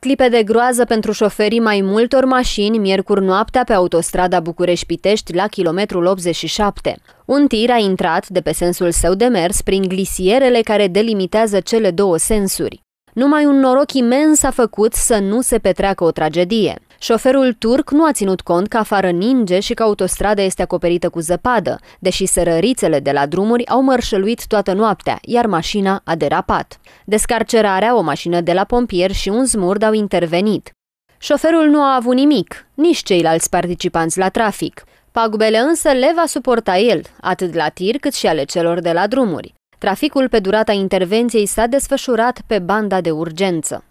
Clipe de groază pentru șoferii mai multor mașini miercuri noaptea pe autostrada București-Pitești la kilometrul 87. Un tir a intrat de pe sensul său de mers prin glisierele care delimitează cele două sensuri. Numai un noroc imens a făcut să nu se petreacă o tragedie. Șoferul turc nu a ținut cont că afară ninge și că autostrada este acoperită cu zăpadă, deși sărărițele de la drumuri au mărșăluit toată noaptea, iar mașina a derapat. Descarcerarea, o mașină de la pompieri și un zmurd au intervenit. Șoferul nu a avut nimic, nici ceilalți participanți la trafic. Pagubele însă le va suporta el, atât la tir cât și ale celor de la drumuri. Traficul pe durata intervenției s-a desfășurat pe banda de urgență.